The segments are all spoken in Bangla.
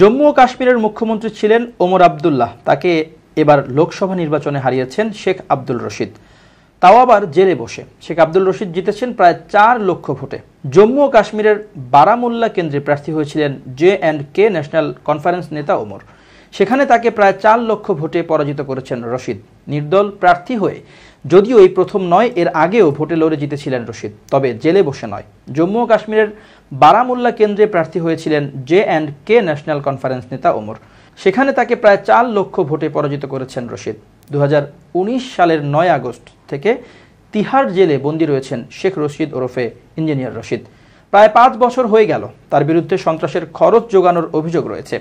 জম্মু ও কাশ্মীরের মুখ্যমন্ত্রী ছিলেন ওমর আবদুল্লাহ তাকে এবার লোকসভা নির্বাচনে হারিয়েছেন শেখ আব্দুল রশিদ তাও আবার জেলে বসে শেখ আব্দুল রশিদ জিতেছেন প্রায় চার লক্ষ ভোটে জম্মু ও কাশ্মীরের বারামুল্লা কেন্দ্রে প্রার্থী হয়েছিলেন J and K National Conference নেতা ওমর সেখানে তাকে প্রায় চার লক্ষ ভোটে পরাজিত করেছেন রশিদ নির্দল প্রার্থী হয়ে যদিও এই প্রথম নয় এর আগেও ভোটে লড়ে জিতেছিলেন রশিদ তবে জেলে বসে নয় জম্মু ও কাশ্মীরের বারামুল্লা কেন্দ্রে প্রার্থী হয়েছিলেন J and K National Conference নেতা ওমর সেখানে তাকে প্রায় চার লক্ষ ভোটে পরাজিত করেছেন রশিদ দু সালের নয় আগস্ট থেকে তিহার জেলে বন্দী রয়েছেন শেখ রশিদ ওরফে ইঞ্জিনিয়ার রশিদ প্রায় পাঁচ বছর হয়ে গেল তার বিরুদ্ধে সন্ত্রাসের খরচ যোগানোর অভিযোগ রয়েছে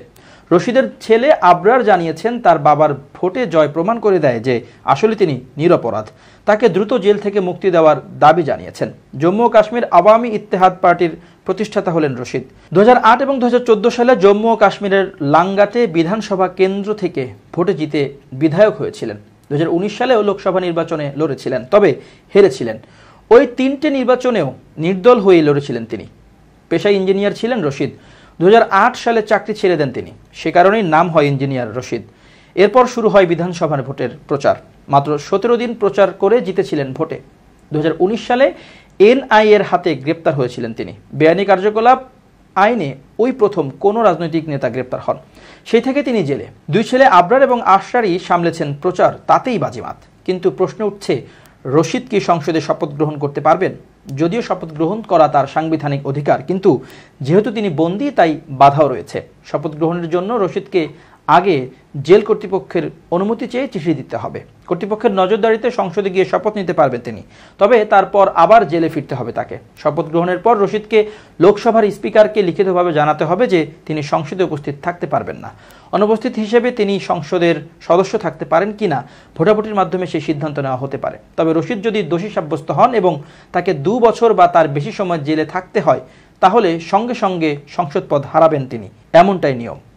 রশিদের ছেলে আবরার জানিয়েছেন তার বাবার ভোটে জয় প্রমাণ করে দেয় যে আসলে তিনি নিরপরাধ তাকে দ্রুত জেল থেকে মুক্তি দেওয়ার দাবি জানিয়েছেন জম্মু ও কাশ্মীর আওয়ামী ইত্তেহাদ পার্টির প্রতিষ্ঠাতা হলেন রশিদ দু এবং দু সালে জম্মু ও কাশ্মীরের লাঙ্গাতে বিধানসভা কেন্দ্র থেকে ভোটে জিতে বিধায়ক হয়েছিলেন দু সালেও লোকসভা নির্বাচনে লড়েছিলেন তবে হেরেছিলেন ওই তিনটে নির্বাচনেও নির্দল হয়ে লড়েছিলেন তিনি পেশায় ইঞ্জিনিয়ার ছিলেন রশিদ দু সালে চাকরি ছেড়ে দেন তিনি সে কারণেই নাম হয় ইঞ্জিনিয়ার রশিদ এরপর শুরু হয় বিধানসভার ভোটের প্রচার মাত্র সতেরো দিন প্রচার করে জিতেছিলেন ভোটে দু সালে এনআই এর হাতে গ্রেপ্তার হয়েছিলেন তিনি বেআইনি কার্যকলাপ আইনে ওই প্রথম কোনো রাজনৈতিক নেতা গ্রেপ্তার হন সেই থেকে তিনি জেলে দুই ছেলে আবরার এবং আশরারই সামলেছেন প্রচার তাতেই বাজিমাত কিন্তু প্রশ্ন উঠছে রশিদ কি সংসদে শপথ গ্রহণ করতে পারবেন যদিও শপথ গ্রহণ করা তার সাংবিধানিক অধিকার কিন্তু যেহেতু তিনি বন্দী তাই বাধাও রয়েছে শপথ গ্রহণের জন্য রশিদকে আগে জেল কর্তৃপক্ষের অনুমতি চেয়ে চিঠি দিতে হবে কর্তৃপক্ষের নজরদারিতে সংসদে গিয়ে শপথ নিতে পারবে তিনি তবে তারপর আবার জেলে ফিরতে হবে তাকে শপথ গ্রহণের পর রশিদকে লোকসভার স্পিকারকে লিখিতভাবে জানাতে হবে যে তিনি সংসদে উপস্থিত থাকতে পারবেন না অনুপস্থিত হিসেবে তিনি সংসদের সদস্য থাকতে পারেন কি না ভোটাভুটির মাধ্যমে সেই সিদ্ধান্ত নেওয়া হতে পারে তবে রশিদ যদি দোষী সাব্যস্ত হন এবং তাকে দু বছর বা তার বেশি সময় জেলে থাকতে হয় তাহলে সঙ্গে সঙ্গে সংসদ পদ হারাবেন তিনি এমনটাই নিয়ম